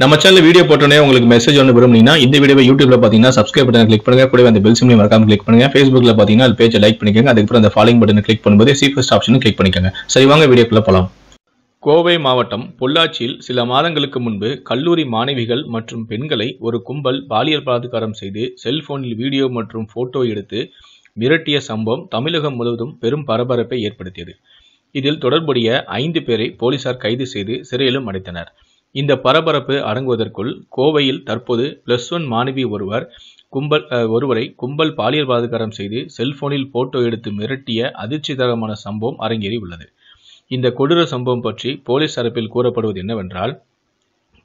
நம்ம channel video போட்டோன்னே உங்களுக்கு மெசேஜ் ஒன்று விரும்புனீங்கன்னா இந்த வீடியோ யூடியூப்ல பார்த்தீங்கன்னா சப்ஸ்கிரைப் பட்டன் கிளிக் பண்ணுங்க கூட அந்த பெல் சிம்லையும் மறக்காம கிளிக் பண்ணுங்க ஃபேஸ்புக்ல பார்த்தீங்கன்னா அது பேஜை லைக் பண்ணிக்கோங்க அதுக்கப்புறம் அந்த ஃபாலோயிங் பட்டன் கிளிக் பண்ணும்போது சீஃபஸ்ட் ஆப்ஷனும் கிளிக் பண்ணிக்கோங்க சரி வாங்க வீடியோக்குள்ள போகலாம் கோவை மாவட்டம் பொள்ளாச்சியில் சில மாதங்களுக்கு முன்பு கல்லூரி மாணவிகள் மற்றும் பெண்களை ஒரு கும்பல் பாலியல் பலாத்காரம் செய்து செல்போனில் வீடியோ மற்றும் போட்டோ எடுத்து மிரட்டிய சம்பவம் தமிழகம் முழுவதும் பெரும் பரபரப்பை ஏற்படுத்தியது இதில் தொடர்புடைய ஐந்து பேரை போலீசார் கைது செய்து சிறையிலும் அடைத்தனர் இந்த பரபரப்பு அடங்குவதற்குள் கோவையில் தற்போது பிளஸ் ஒன் மாணவி ஒருவர் கும்பல் ஒருவரை கும்பல் பாலியல் பாதுகாரம் செய்து செல்போனில் போட்டோ எடுத்து மிரட்டிய அதிர்ச்சிகரமான சம்பவம் அரங்கேறி உள்ளது இந்த கொடூர சம்பவம் பற்றி போலீஸ் தரப்பில் கூறப்படுவது என்னவென்றால்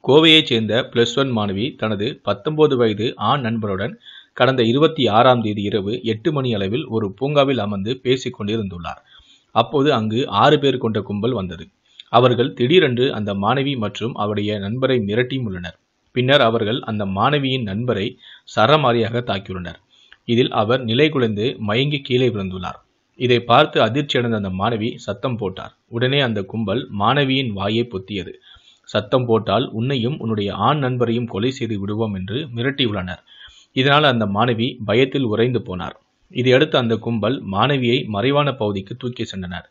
கோவையைச் சேர்ந்த பிளஸ் ஒன் மாணவி தனது பத்தொன்பது வயது ஆண் நண்பருடன் கடந்த இருபத்தி ஆறாம் தேதி இரவு எட்டு மணி அளவில் ஒரு பூங்காவில் அமர்ந்து பேசிக் கொண்டிருந்துள்ளார் அப்போது அங்கு ஆறு பேர் கொண்ட கும்பல் வந்தது அவர்கள் திடீரென்று அந்த மாணவி மற்றும் அவருடைய நண்பரை மிரட்டியும் உள்ளனர் பின்னர் அவர்கள் அந்த மாணவியின் நண்பரை சரமாரியாக தாக்கியுள்ளனர் இதில் அவர் நிலை குலைந்து மயங்கி கீழே விழுந்துள்ளார் இதை பார்த்து அதிர்ச்சியடைந்த அந்த மாணவி சத்தம் போட்டார் உடனே அந்த கும்பல் மாணவியின் வாயை பொத்தியது சத்தம் போட்டால் உன்னையும் உன்னுடைய ஆண் நண்பரையும் கொலை செய்து விடுவோம் என்று மிரட்டியுள்ளனர் இதனால் அந்த மாணவி பயத்தில் உறைந்து போனார் இதையடுத்து அந்த கும்பல் மாணவியை மறைவான பகுதிக்கு தூக்கி சென்றனர்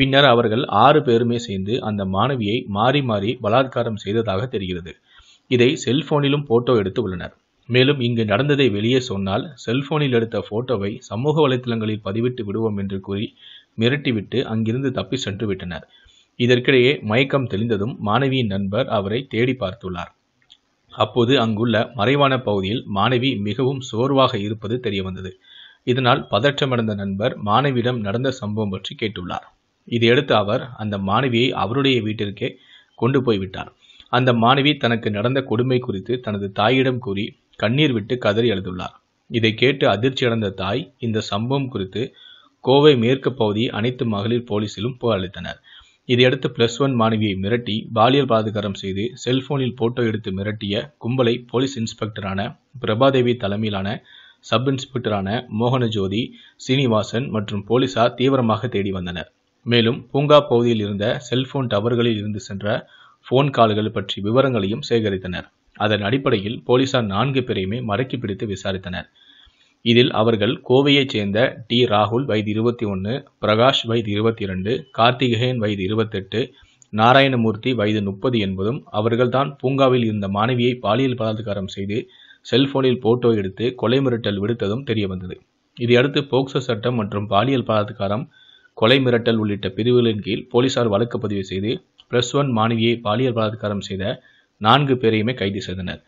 பின்னர் அவர்கள் ஆறு பேருமே சேர்ந்து அந்த மாணவியை மாறி மாறி பலாத்காரம் செய்ததாக தெரிகிறது இதை செல்போனிலும் போட்டோ எடுத்து உள்ளனர் மேலும் இங்கு நடந்ததை வெளியே சொன்னால் செல்போனில் எடுத்த போட்டோவை சமூக வலைத்தளங்களில் பதிவிட்டு விடுவோம் என்று கூறி மிரட்டிவிட்டு அங்கிருந்து தப்பி சென்று விட்டனர் இதற்கிடையே மயக்கம் தெளிந்ததும் மாணவியின் நண்பர் அவரை தேடி பார்த்துள்ளார் அப்போது அங்குள்ள மறைவான பகுதியில் மாணவி மிகவும் சோர்வாக இருப்பது தெரியவந்தது இதனால் பதற்றமடைந்த நண்பர் மாணவியிடம் நடந்த சம்பவம் பற்றி கேட்டுள்ளார் இதையடுத்து அவர் அந்த மாணவியை அவருடைய வீட்டிற்கே கொண்டு போய்விட்டார் அந்த மாணவி தனக்கு நடந்த கொடுமை குறித்து தனது தாயிடம் கூறி கண்ணீர் விட்டு கதறி எழுதுள்ளார் இதை கேட்டு அதிர்ச்சியடைந்த தாய் இந்த சம்பவம் குறித்து கோவை மேற்கு பகுதி அனைத்து மகளிர் போலீசிலும் புகார் அளித்தனர் இதையடுத்து பிளஸ் ஒன் மாணவியை மிரட்டி பாலியல் பாதுகாரம் செய்து செல்போனில் போட்டோ எடுத்து மிரட்டிய கும்பலை போலீஸ் இன்ஸ்பெக்டரான பிரபாதேவி தலைமையிலான சப் இன்ஸ்பெக்டரான மோகனஜோதி சீனிவாசன் மற்றும் போலீசார் தீவிரமாக தேடி வந்தனர் மேலும் பூங்கா பகுதியில் இருந்த செல்போன் டவர்களில் இருந்து சென்ற போன் கால்கள் பற்றி விவரங்களையும் சேகரித்தனர் அதன் அடிப்படையில் போலீசார் நான்கு பேரையுமே மறக்கி பிடித்து விசாரித்தனர் இதில் அவர்கள் கோவையைச் சேர்ந்த டி ராகுல் வயது இருபத்தி ஒன்று பிரகாஷ் வயது இருபத்தி இரண்டு கார்த்திகேயன் வயது இருபத்தெட்டு நாராயணமூர்த்தி வயது முப்பது என்பதும் அவர்கள்தான் பூங்காவில் இருந்த மாணவியை பாலியல் பலாத்காரம் செய்து செல்போனில் போட்டோ எடுத்து கொலை மிரட்டல் விடுத்ததும் தெரியவந்தது இதையடுத்து போக்சோ சட்டம் மற்றும் பாலியல் பலாத்காரம் கொலை மிரட்டல் உள்ளிட்ட பிரிவுகளின் கீழ் போலீசார் வழக்கு பதிவு செய்து பிளஸ் ஒன் மாணவியை பாலியல் பலாத்காரம் செய்த நான்கு பேரையுமே கைது செய்தனர்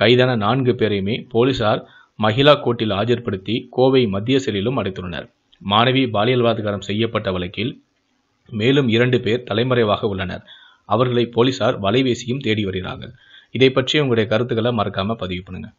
கைதான நான்கு பேரையுமே போலீசார் மகிழா கோர்ட்டில் ஆஜர்படுத்தி கோவை மத்திய சிறையிலும் அடைத்துள்ளனர் மாணவி பாலியல் பலாத்காரம் செய்யப்பட்ட வழக்கில் மேலும் இரண்டு பேர் தலைமறைவாக உள்ளனர் அவர்களை போலீசார் வலைவேசியும் தேடி வருகிறார்கள் இதை பற்றி உங்களுடைய கருத்துக்களை மறக்காமல் பதிவு பண்ணுங்கள்